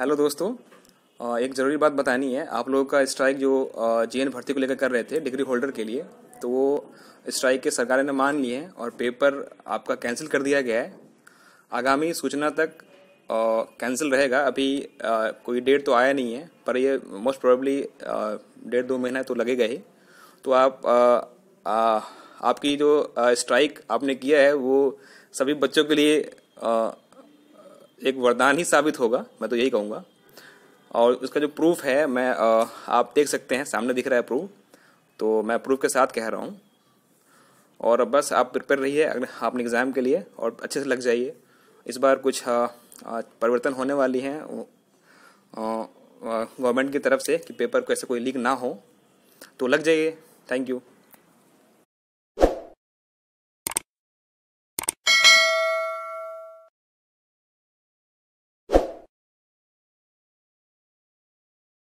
hello दोस्तों एक ज़रूरी बात बतानी है आप लोगों का स्ट्राइक जो जे भर्ती को लेकर कर रहे थे डिग्री होल्डर के लिए तो वो स्ट्राइक के सरकार ने मान लिए हैं और पेपर आपका कैंसिल कर दिया गया है आगामी सूचना तक कैंसिल रहेगा अभी आ, कोई डेट तो आया नहीं है पर ये मोस्ट प्रोबेबली डेढ़ दो महीना तो लगेगा ही तो आप आ, आ, आपकी जो स्ट्राइक आपने किया है वो सभी बच्चों के लिए एक वरदान ही साबित होगा मैं तो यही कहूँगा और उसका जो प्रूफ है मैं आप देख सकते हैं सामने दिख रहा है प्रूफ तो मैं प्रूफ के साथ कह रहा हूँ और बस आप प्रिपेयर रहिए अपने एग्ज़ाम के लिए और अच्छे से लग जाइए इस बार कुछ परिवर्तन होने वाली हैं गवर्नमेंट की तरफ से कि पेपर को ऐसे कोई लीक ना हो तो लग जाइए थैंक यू